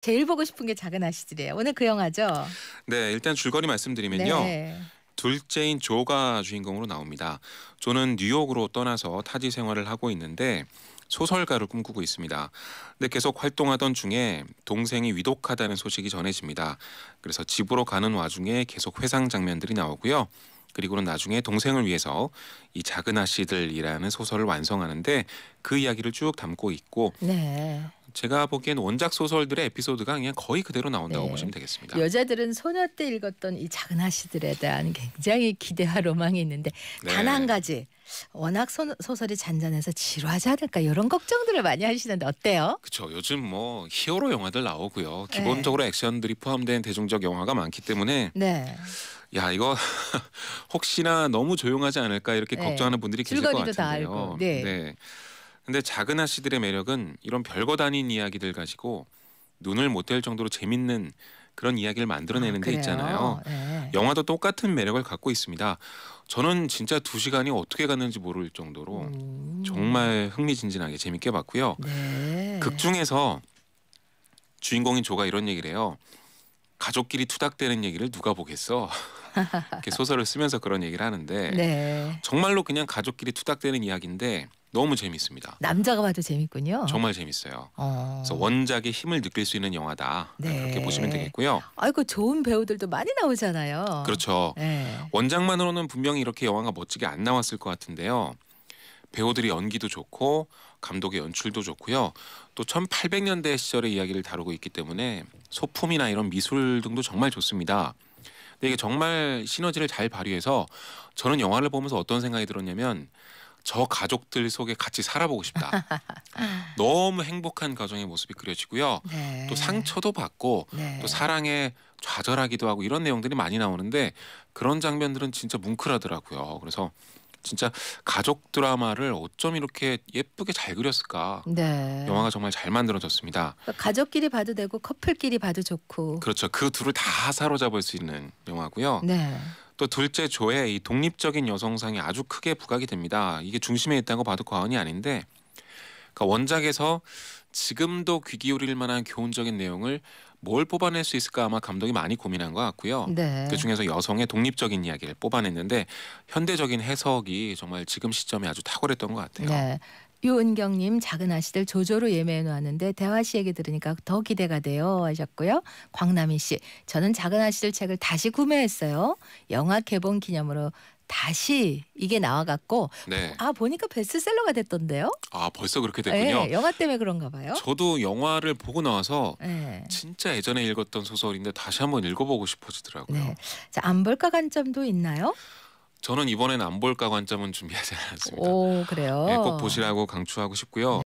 제일 보고 싶은 게 작은 아씨들이에요. 오늘 그 영화죠. 네, 일단 줄거리 말씀드리면요. 네. 둘째인 조가 주인공으로 나옵니다. 조는 뉴욕으로 떠나서 타지 생활을 하고 있는데 소설가를 꿈꾸고 있습니다. 근데 계속 활동하던 중에 동생이 위독하다는 소식이 전해집니다. 그래서 집으로 가는 와중에 계속 회상 장면들이 나오고요. 그리고는 나중에 동생을 위해서 이 작은 아씨들이라는 소설을 완성하는데 그 이야기를 쭉 담고 있고 네. 제가 보기엔 원작 소설들의 에피소드가 그냥 거의 그대로 나온다고 네. 보시면 되겠습니다. 여자들은 소녀 때 읽었던 이 작은 아씨들에 대한 굉장히 기대와 로망이 있는데 네. 단한 가지 워낙 소, 소설이 잔잔해서 지루하지 않을까 이런 걱정들을 많이 하시는데 어때요? 그렇죠. 요즘 뭐 히어로 영화들 나오고요. 네. 기본적으로 네. 액션들이 포함된 대중적 영화가 많기 때문에 네. 야 이거 혹시나 너무 조용하지 않을까 이렇게 네. 걱정하는 분들이 계실 것 같은데요. 네. 네. 근데 작은 아씨들의 매력은 이런 별거다닌 이야기들 가지고 눈을 못 뗄 정도로 재밌는 그런 이야기를 만들어내는 아, 게 있잖아요. 네. 영화도 똑같은 매력을 갖고 있습니다. 저는 진짜 두 시간이 어떻게 갔는지 모를 정도로 음. 정말 흥미진진하게 재밌게 봤고요. 네. 극 중에서 주인공인 조가 이런 얘기를 해요. 가족끼리 투닥대는 얘기를 누가 보겠어? 이렇게 소설을 쓰면서 그런 얘기를 하는데 네. 정말로 그냥 가족끼리 투닥대는 이야기인데 너무 재밌습니다. 남자가 봐도 재밌군요. 정말 재밌어요. 어. 그래서 원작의 힘을 느낄 수 있는 영화다. 네. 그렇게 보시면 되겠고요. 아이고 좋은 배우들도 많이 나오잖아요. 그렇죠. 네. 원작만으로는 분명히 이렇게 영화가 멋지게 안 나왔을 것 같은데요. 배우들이 연기도 좋고 감독의 연출도 좋고요. 또 1800년대 시절의 이야기를 다루고 있기 때문에 소품이나 이런 미술 등도 정말 좋습니다. 근데 이게 정말 시너지를 잘 발휘해서 저는 영화를 보면서 어떤 생각이 들었냐면 저 가족들 속에 같이 살아보고 싶다. 너무 행복한 가정의 모습이 그려지고요. 네. 또 상처도 받고 네. 또 사랑에 좌절하기도 하고 이런 내용들이 많이 나오는데 그런 장면들은 진짜 뭉클하더라고요. 그래서 진짜 가족 드라마를 어쩜 이렇게 예쁘게 잘 그렸을까? 네. 영화가 정말 잘 만들어졌습니다. 그러니까 가족끼리 봐도 되고 커플끼리 봐도 좋고. 그렇죠. 그 둘을 다 사로잡을 수 있는 영화고요. 네. 또 둘째 조에 이 독립적인 여성상이 아주 크게 부각이 됩니다. 이게 중심에 있다고 봐도 과언이 아닌데 그러니까 원작에서 지금도 귀 기울일 만한 교훈적인 내용을 뭘 뽑아낼 수 있을까 아마 감독이 많이 고민한 것 같고요. 네. 그 중에서 여성의 독립적인 이야기를 뽑아냈는데 현대적인 해석이 정말 지금 시점에 아주 탁월했던 것 같아요. 네. 유은경님 작은 아씨들 조조로 예매해 놓았는데 대화 씨에게 들으니까 더 기대가 돼요 하셨고요. 광남인 씨 저는 작은 아씨들 책을 다시 구매했어요. 영화 개봉 기념으로 다시 이게 나와갖고 네. 아 보니까 베스트셀러가 됐던데요. 아 벌써 그렇게 됐군요. 네, 영화 때문에 그런가 봐요. 저도 영화를 보고 나와서 네. 진짜 예전에 읽었던 소설인데 다시 한번 읽어보고 싶어지더라고요. 네. 자 안볼까 관점도 있나요? 저는 이번에는안 볼까 관점은 준비하지 않았습니다. 오, 그래요? 네, 꼭 보시라고 강추하고 싶고요. 네.